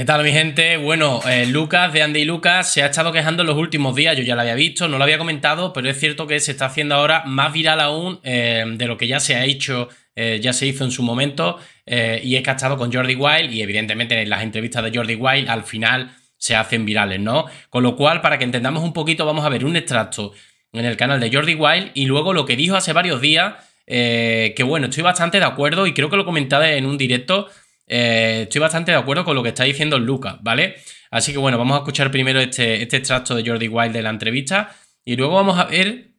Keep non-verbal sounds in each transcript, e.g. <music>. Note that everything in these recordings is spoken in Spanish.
¿Qué tal mi gente? Bueno, eh, Lucas de Andy Lucas se ha estado quejando en los últimos días, yo ya lo había visto, no lo había comentado, pero es cierto que se está haciendo ahora más viral aún eh, de lo que ya se ha hecho, eh, ya se hizo en su momento, y es que ha estado con Jordi Wild y evidentemente en las entrevistas de Jordi Wild al final se hacen virales, ¿no? Con lo cual, para que entendamos un poquito, vamos a ver un extracto en el canal de Jordi Wild y luego lo que dijo hace varios días, que bueno, estoy bastante de acuerdo y creo que lo comentaba en un directo eh, estoy bastante de acuerdo con lo que está diciendo Lucas, ¿vale? Así que bueno, vamos a escuchar primero este, este extracto de Jordi Wild de la entrevista y luego vamos a ver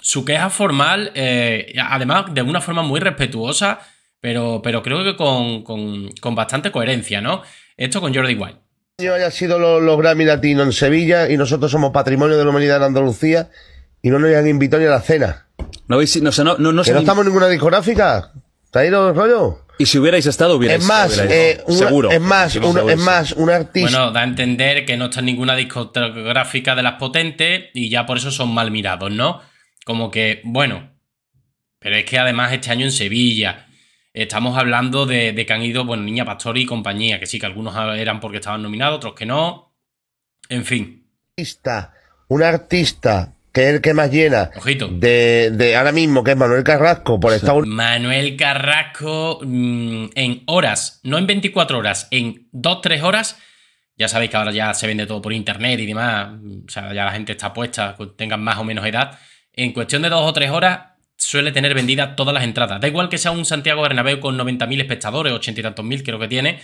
su queja formal, eh, además de una forma muy respetuosa, pero, pero creo que con, con, bastante coherencia, ¿no? Esto con Jordi Wild. Haya sido los, Grammy Latino en Sevilla y nosotros somos patrimonio de la humanidad de Andalucía y no nos han invitado ni a la cena. No, no, no, no, no estamos en ninguna discográfica. ¿Te ha ido el rollo? Y si hubierais estado, hubierais es más, eh, seguro. Es más, es más, un artista. Bueno, da a entender que no está en ninguna discográfica de las potentes y ya por eso son mal mirados, ¿no? Como que, bueno. Pero es que además este año en Sevilla. Estamos hablando de, de que han ido, bueno, Niña Pastori y compañía, que sí, que algunos eran porque estaban nominados, otros que no. En fin. Artista, un artista que es el que más llena Ojito. De, ahora mismo, que es Manuel Carrasco por esta Manuel Carrasco mm, en horas, no en 24 horas, en 2-3 horas. Ya sabéis que ahora ya se vende todo por internet y demás. Mm, o sea, ya la gente está puesta, tengan más o menos edad. En cuestión de 2 o 3 horas suele tener vendidas todas las entradas. Da igual que sea un Santiago Bernabéu con 90.000 espectadores, 80 y tantos mil creo que tiene.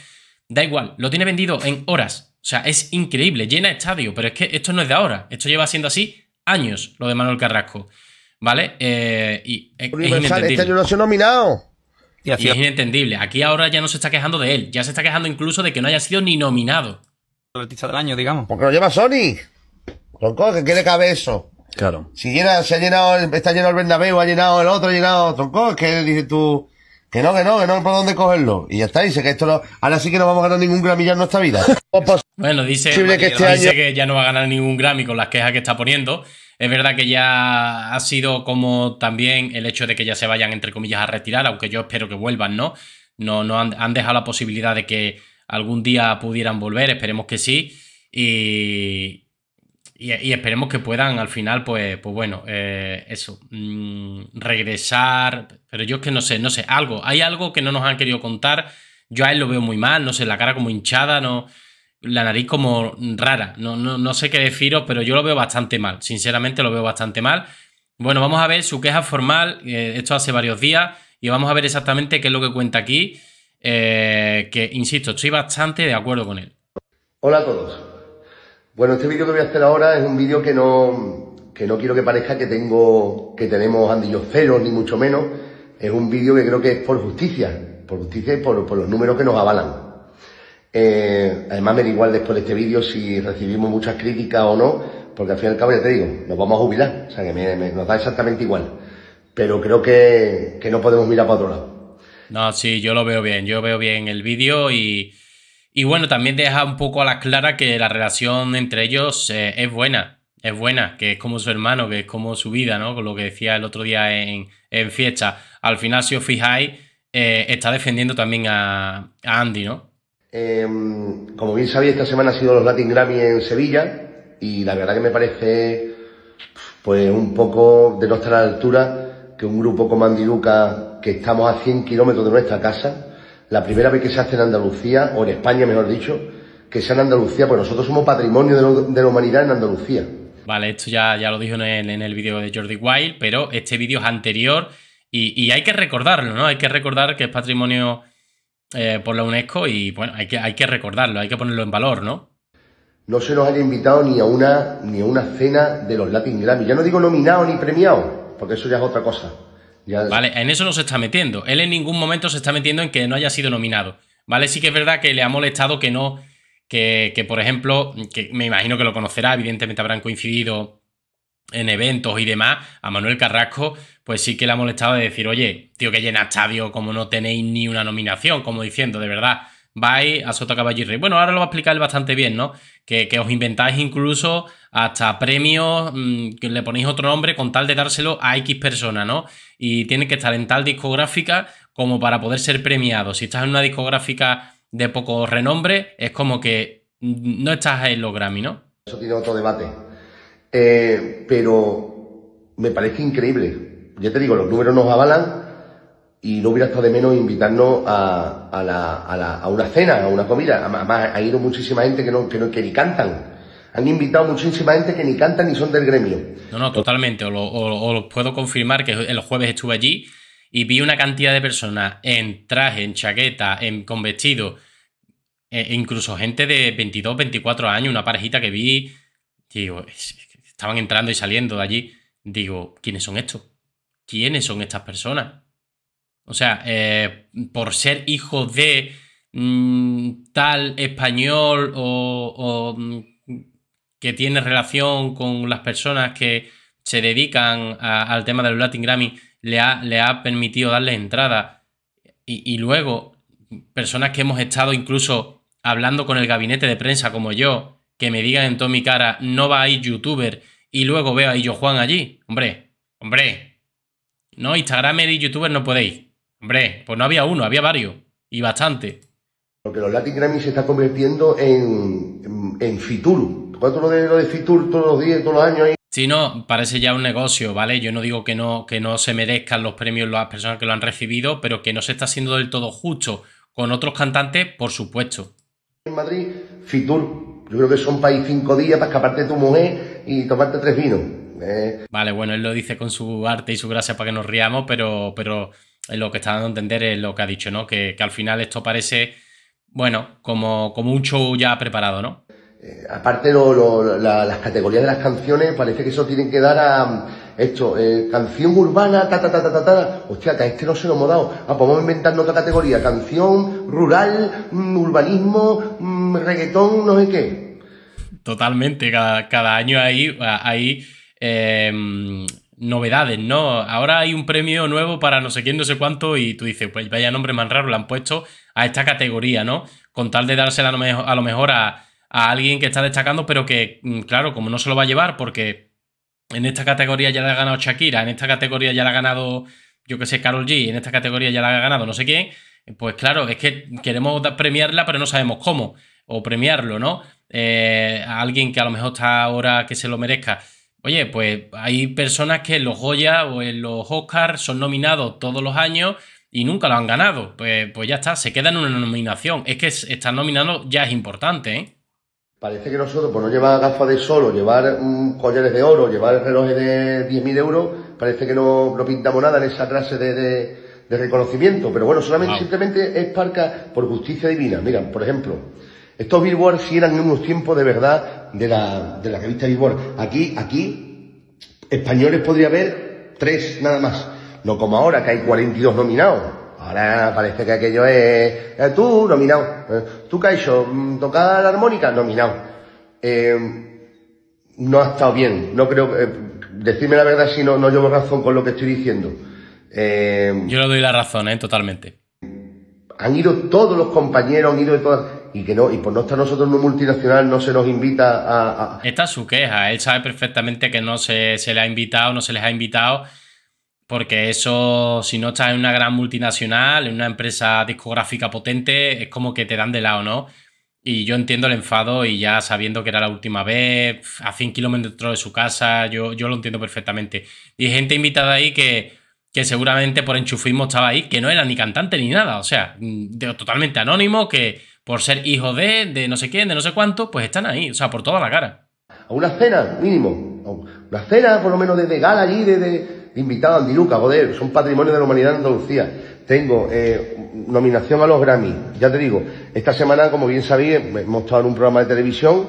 Da igual, lo tiene vendido en horas. O sea, es increíble, llena estadio, pero es que esto no es de ahora. Esto lleva siendo así años lo de Manuel Carrasco. ¿Vale? Eh, y es, este año no nominado. Y, es inentendible. Aquí ahora ya no se está quejando de él. Ya se está quejando incluso de que no haya sido ni nominado. El artista del año, digamos. Porque lo lleva Sony. Tronco, que quiere cabe eso. Claro. Si se ha llenado, está lleno el Bernabéu, ha llenado el otro, ha llenado Tronco, que dices tú. Que no, que no, que no, por dónde cogerlo. Y ya está, dice que esto Ahora sí que no vamos a ganar ningún Grammy en nuestra vida. <laughs> Pues, pues, bueno, dice, que, este que ya no va a ganar ningún Grammy con las quejas que está poniendo. Es verdad que ya ha sido como también el hecho de que ya se vayan, entre comillas, a retirar, aunque yo espero que vuelvan, ¿no? No, no han dejado la posibilidad de que algún día pudieran volver, esperemos que sí. Y, y, esperemos que puedan al final, pues, pues bueno, eh, eso, mm, regresar. Pero yo es que no sé, no sé, algo. Hay algo que no nos han querido contar. Yo a él lo veo muy mal, no sé, la cara como hinchada, no, la nariz como rara. No, no, sé qué deciros, pero yo lo veo bastante mal. Sinceramente lo veo bastante mal. Bueno, vamos a ver su queja formal, eh, esto hace varios días, y vamos a ver exactamente qué es lo que cuenta aquí, eh, que, insisto, estoy bastante de acuerdo con él. Hola a todos. Bueno, este vídeo que voy a hacer ahora es un vídeo que no, que no quiero que parezca que tengo, que tenemos andillos ceros, ni mucho menos. Es un vídeo que creo que es por justicia, por justicia y por, los números que nos avalan. Eh, además me da igual después de este vídeo si recibimos muchas críticas o no, porque al fin y al cabo ya te digo, nos vamos a jubilar, o sea que nos da exactamente igual. Pero creo que, que no podemos mirar para otro lado. No, sí, yo lo veo bien, yo veo bien el vídeo y... Y bueno, también deja un poco a la clara que la relación entre ellos eh, es buena, es buena, que es como su hermano, que es como su vida, ¿no? Con lo que decía el otro día en, fiesta. Al final, si os fijáis, eh, está defendiendo también a, Andy, ¿no? Em, como bien sabéis, esta semana ha sido los Latin Grammy en Sevilla y la verdad que me parece pues un poco de nuestra altura que un grupo como Andy Luca, que estamos a 100 kilómetros de nuestra casa, la primera vez que se hace en Andalucía, o en España mejor dicho, que sea en Andalucía, pues nosotros somos patrimonio de, la humanidad en Andalucía. Vale, esto ya, ya lo dijo en el, vídeo de Jordi Wild, pero este vídeo es anterior y, hay que recordarlo, ¿no? Hay que recordar que es patrimonio eh, por la UNESCO y bueno, hay que, hay que recordarlo, hay que ponerlo en valor, ¿no? No se nos haya invitado ni a una, ni a una cena de los Latin Grammy. Ya no digo nominado ni premiado, porque eso ya es otra cosa. ¿Vale? En eso no se está metiendo. Él en ningún momento se está metiendo en que no haya sido nominado. ¿Vale? Sí que es verdad que le ha molestado que no. Que, que por ejemplo, que me imagino que lo conocerá, evidentemente habrán coincidido en eventos y demás, a Manuel Carrasco, pues sí que le ha molestado de decir, oye, tío, que llena estadio como no tenéis ni una nominación, como diciendo, de verdad, vais a Soto Bueno, ahora lo va a explicar bastante bien, ¿no? Que, os inventáis incluso hasta premios, mm, que le ponéis otro nombre con tal de dárselo a X persona, ¿no? Y tiene que estar en tal discográfica como para poder ser premiado. Si estás en una discográfica de poco renombre, es como que mm, no estás en los Grammy, ¿no? Eso tiene otro debate. Eh, pero me parece increíble. Ya te digo, los números nos avalan y no hubiera estado de menos invitarnos a, una cena, a una comida. Además, ha ido muchísima gente que no, ni cantan. Han invitado muchísima gente que ni cantan ni son del gremio. No, no, totalmente. Os lo, puedo confirmar que el jueves estuve allí y vi una cantidad de personas en traje, en chaqueta, en, con vestido, e, e incluso gente de 22, 24 años, una parejita que vi, digo, estaban entrando y saliendo de allí. Digo, ¿quiénes son estos? ¿Quiénes son estas personas? O sea, eh, por ser hijo de mm, tal español o, mm, que tiene relación con las personas que se dedican al tema del Latin Grammy, le ha, le ha permitido darle entrada. Y, luego, personas que hemos estado incluso hablando con el gabinete de prensa como yo, que me digan en toda mi cara, no va a ir youtuber, y luego veo a Illo Juan allí. Hombre, hombre, no, Instagramer y youtuber no podéis. Hombre, pues no había uno, había varios. Y bastante. Porque los Latin Grammy se está convirtiendo en, Fitur. ¿Cuánto lo de, de Fitur todos los días, todos los años no, parece ya un negocio, ¿vale? Yo no digo que no, se merezcan los premios las personas que lo han recibido, pero que no se está haciendo del todo justo. Con otros cantantes, por supuesto. En Madrid, Fitur. Yo creo que son para ir cinco días para escaparte de tu mujer y tomarte tres vinos. Vale, bueno, él lo dice con su arte y su gracia para que nos riamos, pero, pero lo que está dando a entender es lo que ha dicho, ¿no? Que, que al final esto parece, bueno, como, como un ya preparado, ¿no? Eh, aparte, las categorías de las canciones parece que eso tienen que dar a esto, eh, canción urbana, ta ta ta ta ta Hostia, que a este no se lo hemos dado. Ah, pues vamos inventar otra categoría, canción, rural, mm, urbanismo, mm, reggaetón, no sé qué. Totalmente, cada, cada año ahí, ahí Em, novedades, ¿no? Ahora hay un premio nuevo para no sé quién, no sé cuánto, y tú dices, pues vaya nombre más raro, le han puesto a esta categoría, ¿no? Con tal de dársela a lo mejor a, alguien que está destacando, pero que, mm, claro, como no se lo va a llevar, porque en esta categoría ya la ha ganado Shakira, en esta categoría ya la ha ganado, yo que sé, Carol G, en esta categoría ya la ha ganado no sé quién, pues claro, es que queremos premiarla, pero no sabemos cómo, o premiarlo, ¿no? Eh, a alguien que a lo mejor está ahora que se lo merezca. Oye, pues hay personas que en los Goya o en los Oscars son nominados todos los años y nunca lo han ganado. Pues, pues ya está, se quedan en una nominación. Es que estar nominado ya es importante, ¿eh? Parece que nosotros, por no llevar gafas de sol llevar mm, collares de oro, llevar relojes de 10.000 euros, parece que no, pintamos nada en esa clase de, reconocimiento. Pero bueno, solamente simplemente es parca por justicia divina. Mira, por ejemplo, estos billboards si eran en unos tiempos de verdad de la, de la revista Billboard. Aquí, aquí, españoles podría haber tres nada más. No como ahora que hay 42 nominados. Ahora parece que aquello es, eh, tú nominado, eh, tú Caixo, mm, toca la armónica, nominado. Eh, no ha estado bien, no creo, decirme la verdad si no, no llevo razón con lo que estoy diciendo. Yo le doy la razón, ¿eh? totalmente han ido todos los compañeros, han ido de todas y que no, y por no estar nosotros en un multinacional no se nos invita a, Esta es su queja, él sabe perfectamente que no se, le ha invitado, no se les ha invitado, porque eso, si no estás en una gran multinacional, en una empresa discográfica potente, es como que te dan de lado, ¿no? Y yo entiendo el enfado y ya sabiendo que era la última vez, a 100 kilómetros de su casa, yo, yo lo entiendo perfectamente. Y gente invitada ahí que, que seguramente por enchufismo estaba ahí, que no era ni cantante ni nada, o sea, mm, totalmente anónimo, que por ser hijo de, de no sé quién, de no sé cuánto, pues están ahí, o sea, por toda la cara. A una cena, mínimo. A una cena, por lo menos, de gala allí, de, de, invitado a Andiluca, joder, son patrimonio de la humanidad en Andalucía. Tengo eh, nominación a los Grammy. Ya te digo, esta semana, como bien sabéis, hemos estado en un programa de televisión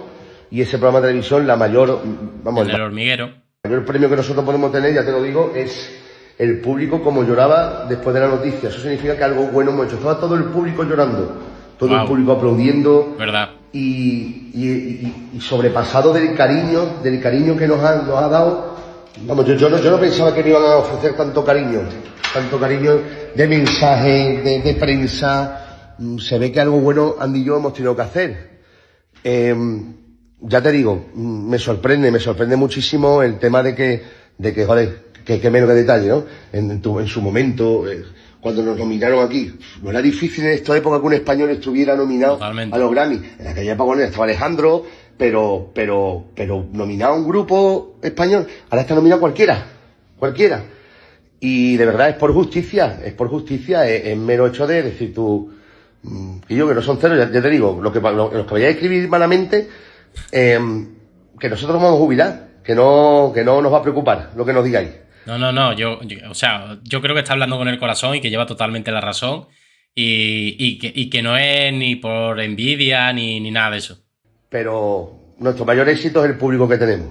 y ese programa de televisión, la mayor. Mm, vamos, el, el hormiguero. El mayor premio que nosotros podemos tener, ya te lo digo, es el público como lloraba después de la noticia. Eso significa que algo bueno hemos hecho. Estaba todo el público llorando todo el público aplaudiendo. ¿Verdad? Y, sobrepasado del cariño, del cariño que nos ha, nos ha dado. Vamos, yo, yo, no, yo no pensaba que me iban a ofrecer tanto cariño, tanto cariño de mensaje, de, prensa. Mm, se ve que algo bueno Andy y yo hemos tenido que hacer. Em, ya te digo, mm, me sorprende, me sorprende muchísimo el tema de que, de que, joder, que, menos de detalle, ¿no? En, tu, en su momento. Eh, cuando nos nominaron aquí. No era difícil en esta época que un español estuviera nominado a los Grammy. En la aquella época estaba Alejandro, pero, pero, pero nominado a un grupo español. Ahora está nominado cualquiera, cualquiera. Y de verdad es por justicia, es por justicia, es, mero hecho de decir tú, mm, que yo que no son cero, ya, te digo, los que, que vayáis a escribir malamente, em, que nosotros vamos a jubilar, que no, que no nos va a preocupar lo que nos digáis. No, no, no. Yo, o sea, yo creo que está hablando con el corazón y que lleva totalmente la razón. Y, que, no es ni por envidia ni, nada de eso. Pero nuestro mayor éxito es el público que tenemos.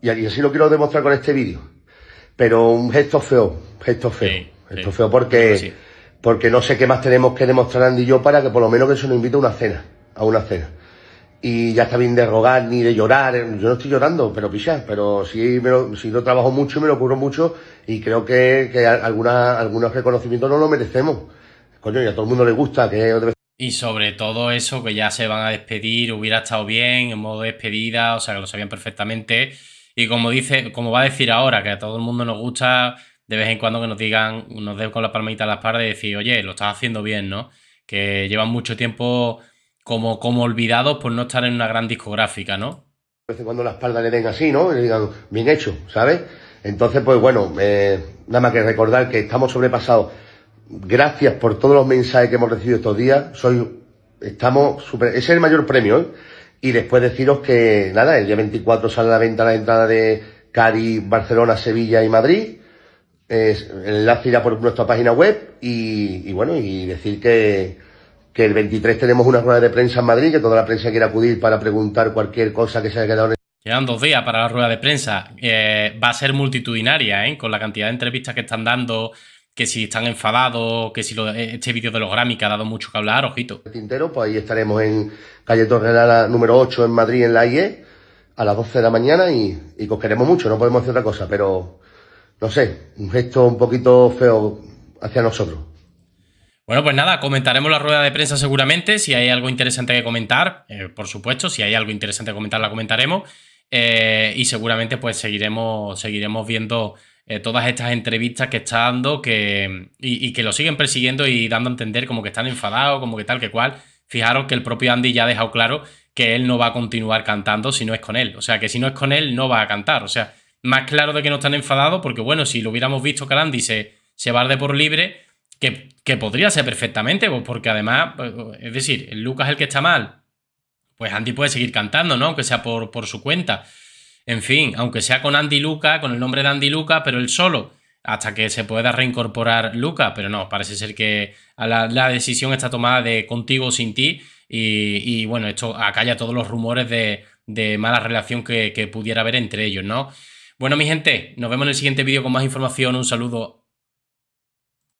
Y así lo quiero demostrar con este vídeo. Pero un gesto feo, gesto feo. gesto feo porque, porque no sé qué más tenemos que demostrar Andy y yo para que por lo menos que se nos invite a una cena. A una cena. Y ya está bien de rogar ni de llorar. Eh, yo no estoy llorando, pero pisa. pero sí, me lo, trabajo mucho y me lo curo mucho. Y creo que, algunos reconocimientos no lo merecemos. Coño, y a todo el mundo le gusta que y sobre todo eso, que ya se van a despedir, hubiera estado bien, en modo de despedida, o sea, que lo sabían perfectamente. Y como dice, como va a decir ahora, que a todo el mundo nos gusta de vez en cuando que nos digan, nos den con la palmita a las espalda y decir, oye, lo estás haciendo bien, ¿no? Que llevan mucho tiempo como, como olvidados por no estar en una gran discográfica, ¿no? cuando la espalda le den así, ¿no? digan, bien hecho, ¿sabes? Entonces, pues bueno, nada más que recordar que estamos sobrepasados. Gracias por todos los mensajes que hemos recibido estos días. Soy, estamos super, ese es el mayor premio, ¿eh? Y después deciros que, nada, el día 24 sale a la venta la entrada de Cari, Barcelona, Sevilla y Madrid. el enlace irá por nuestra página web y bueno, y decir que, que el 23 tenemos una rueda de prensa en Madrid, que toda la prensa quiere acudir para preguntar cualquier cosa que se haya quedado en Quedan dos días para la rueda de prensa. Eh, va a ser multitudinaria, ¿eh? Con la cantidad de entrevistas que están dando, que si están enfadados, que si lo, eh, este vídeo de los Grammy que ha dado mucho que hablar, ojito. Tintero, pues ahí estaremos en calle Lara número 8 en Madrid, en la IE, a las 12 de la mañana y, y mucho, no podemos hacer otra cosa, pero no sé, un gesto un poquito feo hacia nosotros. Bueno, pues nada, comentaremos la rueda de prensa seguramente, si hay algo interesante que comentar, eh, por supuesto, si hay algo interesante que comentar, la comentaremos. Eh, y seguramente pues seguiremos, seguiremos viendo eh, todas estas entrevistas que está dando que, y, que lo siguen persiguiendo y dando a entender como que están enfadados, como que tal, que cual. Fijaros que el propio Andy ya ha dejado claro que él no va a continuar cantando si no es con él. O sea, que si no es con él, no va a cantar. O sea, más claro de que no están enfadados, porque bueno, si lo hubiéramos visto que Andy se, se va de por libre, que, podría ser perfectamente, pues, porque además, pues, es decir, Lucas es el que está mal, pues Andy puede seguir cantando, ¿no? Aunque sea por, por su cuenta. En fin, aunque sea con Andy Lucas, con el nombre de Andy Lucas, pero él solo, hasta que se pueda reincorporar Lucas, pero no, parece ser que la, decisión está tomada de contigo o sin ti, y, bueno, esto acalla todos los rumores de, mala relación que, que pudiera haber entre ellos, ¿no? Bueno, mi gente, nos vemos en el siguiente vídeo con más información. Un saludo